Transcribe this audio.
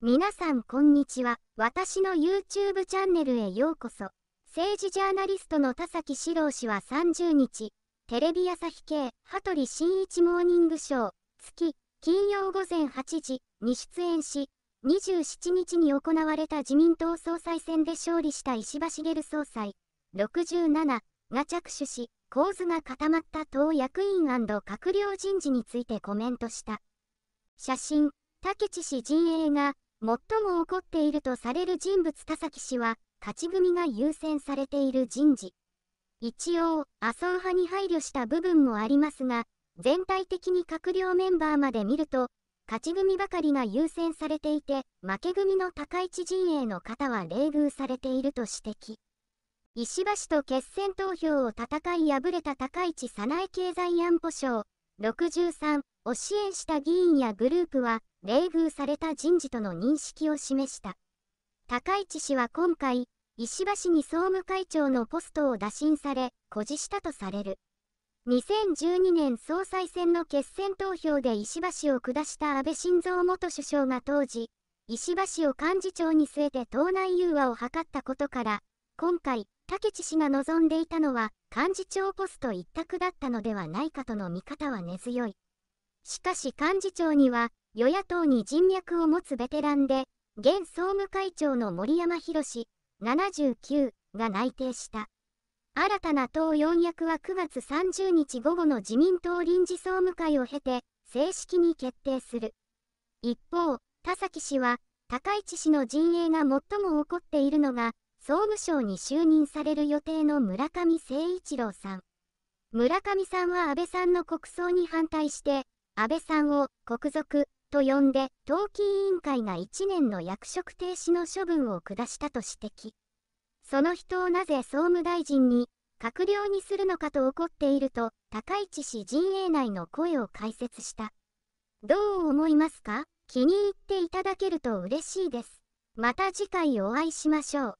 皆さんこんにちは。私の YouTube チャンネルへようこそ。政治ジャーナリストの田崎史郎氏は30日、テレビ朝日系、羽鳥慎一モーニングショー、月、金曜午前8時に出演し、27日に行われた自民党総裁選で勝利した石破茂総裁、67が着手し、構図が固まった党役員閣僚人事についてコメントした。写真、竹地氏陣営が最も怒っているとされる人物田崎氏は、勝ち組が優先されている人事。一応、麻生派に配慮した部分もありますが、全体的に閣僚メンバーまで見ると、勝ち組ばかりが優先されていて、負け組の高市陣営の方は冷遇されていると指摘。石破氏と決選投票を戦い敗れた高市早苗経済安保省63を支援した議員やグループは、冷遇された人事との認識を示した。高市氏は今回、石破氏に総務会長のポストを打診され、誇示したとされる。2012年総裁選の決選投票で石破氏を下した安倍晋三元首相が当時、石破氏を幹事長に据えて党内融和を図ったことから、今回、武智氏が望んでいたのは、幹事長ポスト一択だったのではないかとの見方は根強い。しかし幹事長には与野党に人脈を持つベテランで現総務会長の森山宏79が内定した新たな党四役は9月30日午後の自民党臨時総務会を経て正式に決定する一方田崎氏は高市氏の陣営が最も怒っているのが総務省に就任される予定の村上誠一郎さん村上さんは安倍さんの国葬に反対して安倍さんを国賊と呼んで、党紀委員会が1年の役職停止の処分を下したと指摘。その人をなぜ総務大臣に、閣僚にするのかと怒っていると、高市氏陣営内の声を解説した。どう思いますか気に入っていただけると嬉しいです。また次回お会いしましょう。